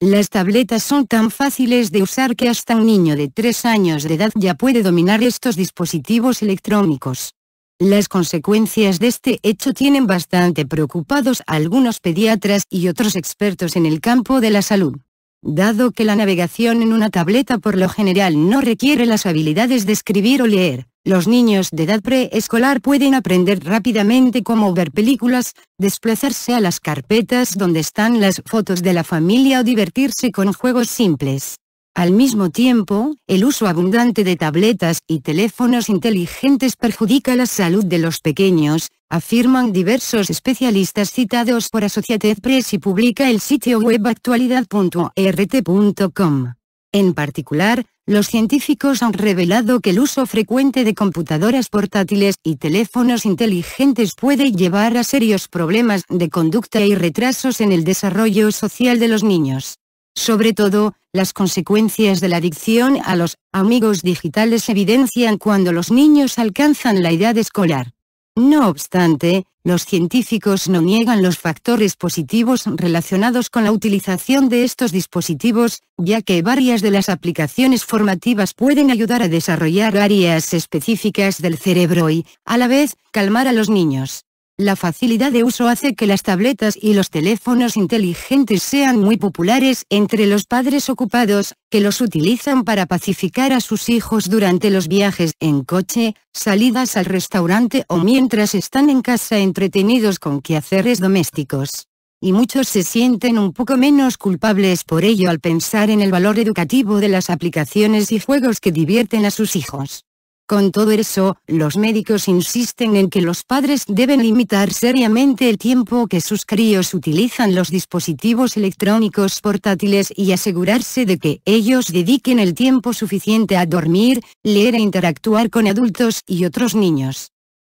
Las tabletas son tan fáciles de usar que hasta un niño de 3 años de edad ya puede dominar estos dispositivos electrónicos. Las consecuencias de este hecho tienen bastante preocupados a algunos pediatras y otros expertos en el campo de la salud. Dado que la navegación en una tableta por lo general no requiere las habilidades de escribir o leer, los niños de edad preescolar pueden aprender rápidamente cómo ver películas, desplazarse a las carpetas donde están las fotos de la familia o divertirse con juegos simples. Al mismo tiempo, el uso abundante de tabletas y teléfonos inteligentes perjudica la salud de los pequeños, afirman diversos especialistas citados por Associated Press y publica el sitio web actualidad.rt.com. En particular, los científicos han revelado que el uso frecuente de computadoras portátiles y teléfonos inteligentes puede llevar a serios problemas de conducta y retrasos en el desarrollo social de los niños. Sobre todo, las consecuencias de la adicción a los amigos digitales evidencian cuando los niños alcanzan la edad escolar. No obstante, los científicos no niegan los factores positivos relacionados con la utilización de estos dispositivos, ya que varias de las aplicaciones formativas pueden ayudar a desarrollar áreas específicas del cerebro y, a la vez, calmar a los niños. La facilidad de uso hace que las tabletas y los teléfonos inteligentes sean muy populares entre los padres ocupados, que los utilizan para pacificar a sus hijos durante los viajes en coche, salidas al restaurante o mientras están en casa entretenidos con quehaceres domésticos. Y muchos se sienten un poco menos culpables por ello al pensar en el valor educativo de las aplicaciones y juegos que divierten a sus hijos. Con todo eso, los médicos insisten en que los padres deben limitar seriamente el tiempo que sus críos utilizan los dispositivos electrónicos portátiles y asegurarse de que ellos dediquen el tiempo suficiente a dormir, leer e interactuar con adultos y otros niños.